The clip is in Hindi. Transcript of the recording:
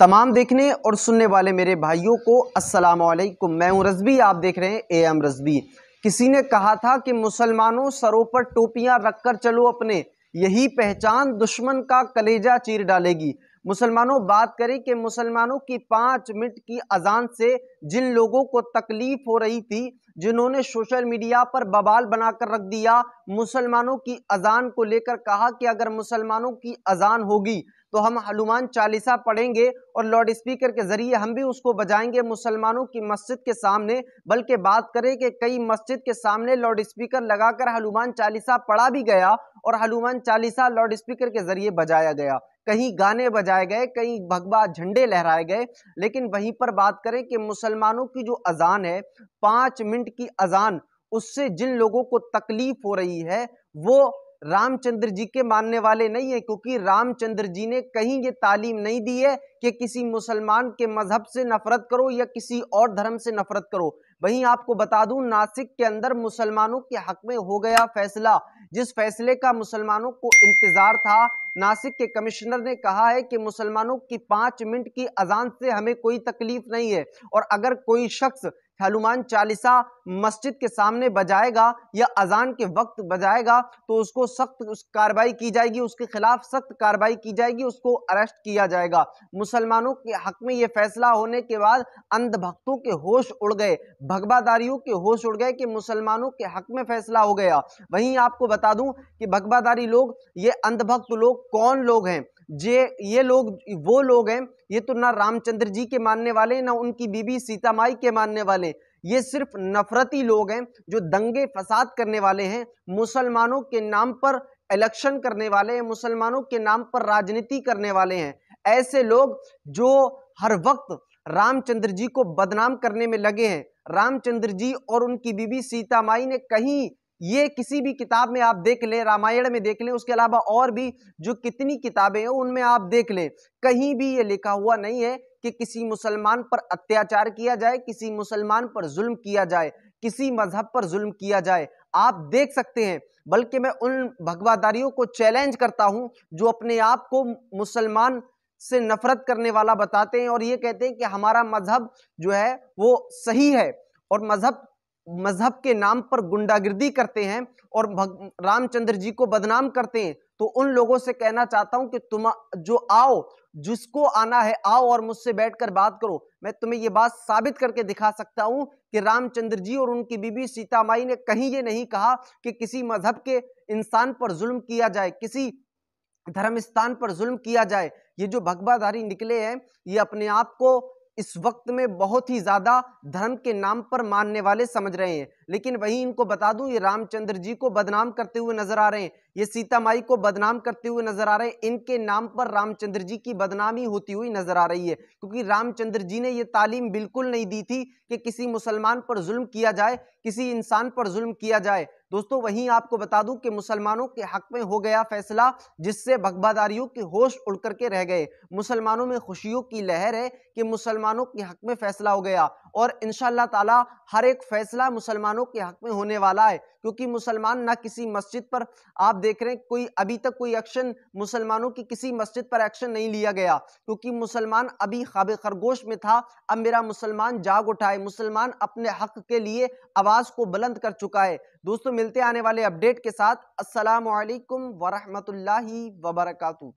तमाम देखने और सुनने वाले मेरे भाइयों को अस्सलाम वालेकुम मैं हूं रजबी आप देख रहे हैं एम रजबी किसी ने कहा था कि मुसलमानों सरों पर टोपियां रखकर चलो अपने यही पहचान दुश्मन का कलेजा चीर डालेगी मुसलमानों बात करें कि मुसलमानों की पाँच मिनट की अजान से जिन लोगों को तकलीफ हो रही थी जिन्होंने सोशल मीडिया पर बबाल बनाकर रख दिया मुसलमानों की अजान को लेकर कहा कि अगर मुसलमानों की अजान होगी तो हम हनुमान चालीसा पढ़ेंगे और लाउड स्पीकर के ज़रिए हम भी उसको बजाएंगे मुसलमानों की मस्जिद के सामने बल्कि बात करें कि कई मस्जिद के सामने लाउड स्पीकर लगाकर हनुमान चालीसा पढ़ा भी गया और हनुमान चालीसा लाउड स्पीकर के ज़रिए बजाया गया कहीं गाने बजाए गए कहीं भगवा झंडे लहराए गए लेकिन वहीं पर बात करें कि मुसलमानों की जो अजान है पाँच मिनट की अजान उससे जिन लोगों को तकलीफ हो रही है वो रामचंद्र जी के मानने वाले नहीं है क्योंकि रामचंद्र जी ने कहीं ये तालीम नहीं दी है कि किसी मुसलमान के मज़हब से नफरत करो या किसी और धर्म से नफरत करो वहीं आपको बता दूं नासिक के अंदर मुसलमानों के हक में हो गया फैसला जिस फैसले का मुसलमानों को इंतज़ार था नासिक के कमिश्नर ने कहा है कि मुसलमानों की पांच मिनट की अजान से हमें कोई तकलीफ नहीं है और अगर कोई शख्स हनुमान चालीसा मस्जिद के सामने बजाएगा या अजान के वक्त बजाएगा तो उसको सख्त उस कार्रवाई की जाएगी उसके खिलाफ सख्त कार्रवाई की जाएगी उसको अरेस्ट किया जाएगा मुसलमानों के हक में ये फैसला होने के बाद अंधभक्तों के होश उड़ गए भगवादारियों के होश उड़ गए कि मुसलमानों के हक में फैसला हो गया वहीं आपको बता दूं कि भगवादारी लोग ये अंधभक्त लोग कौन लोग हैं जे ये लोग वो लोग हैं ये तो ना रामचंद्र जी के मानने वाले ना उनकी बीबी सीता माई के मानने वाले ये सिर्फ नफरती लोग हैं जो दंगे फसाद करने वाले हैं मुसलमानों के नाम पर इलेक्शन करने वाले हैं मुसलमानों के नाम पर राजनीति करने वाले हैं ऐसे लोग जो हर वक्त रामचंद्र जी को बदनाम करने में लगे हैं रामचंद्र जी और उनकी बीबी सीता माई ने कहीं ये किसी भी किताब में आप देख लें रामायण में देख लें उसके अलावा और भी जो कितनी किताबें हैं उनमें आप देख लें कहीं भी ये लिखा हुआ नहीं है कि किसी मुसलमान पर अत्याचार किया जाए किसी मुसलमान पर जुल्म किया जाए किसी मजहब पर जुल्म किया जाए आप देख सकते हैं बल्कि मैं उन भगवादारियों को चैलेंज करता हूँ जो अपने आप को मुसलमान से नफरत करने वाला बताते हैं और ये कहते हैं कि हमारा मजहब जो है वो सही है और मजहब मजहब के नाम पर गुंडागिर्दी करते हैं और रामचंद्र जी को बदनाम करते हैं तो उन लोगों से कहना चाहता हूं कि तुम जो आओ जिसको आना है आओ और मुझसे बैठकर बात करो मैं तुम्हें ये बात साबित करके दिखा सकता हूं कि रामचंद्र जी और उनकी बीबी सीता माई ने कहीं ये नहीं कहा कि किसी मजहब के इंसान पर जुल्म किया जाए किसी धर्म स्थान पर जुल्म किया जाए ये जो भगवाधारी निकले हैं ये अपने आप को इस वक्त में बहुत ही ज़्यादा धर्म के नाम पर मानने वाले समझ रहे हैं लेकिन वहीं इनको बता दूं ये रामचंद्र जी को बदनाम करते हुए नजर आ रहे हैं ये सीता माई को बदनाम करते हुए नजर आ रहे हैं इनके नाम पर रामचंद्र जी की बदनामी होती हुई नजर आ रही है क्योंकि रामचंद्र जी ने ये तालीम बिल्कुल नहीं दी थी कि किसी मुसलमान पर जुल्म किया जाए किसी इंसान पर जुल्म किया जाए दोस्तों वहीं आपको बता दूं कि मुसलमानों के हक में हो गया फैसला जिससे भगबादारियों के होश उड़ करके रह गए मुसलमानों में खुशियों की लहर है कि मुसलमानों के हक में फैसला हो गया और इन ताला हर एक फैसला मुसलमानों के हक में होने वाला है क्योंकि मुसलमान ना किसी मस्जिद पर आप देख रहे हैं कोई अभी तक कोई एक्शन मुसलमानों की किसी मस्जिद पर एक्शन नहीं लिया गया क्योंकि मुसलमान अभी खाब खरगोश में था अब मेरा मुसलमान जाग उठाए मुसलमान अपने हक के लिए आवाज़ को बुलंद कर चुका है दोस्तों मिलते आने वाले अपडेट के साथ असलकम वरहमल वबरकू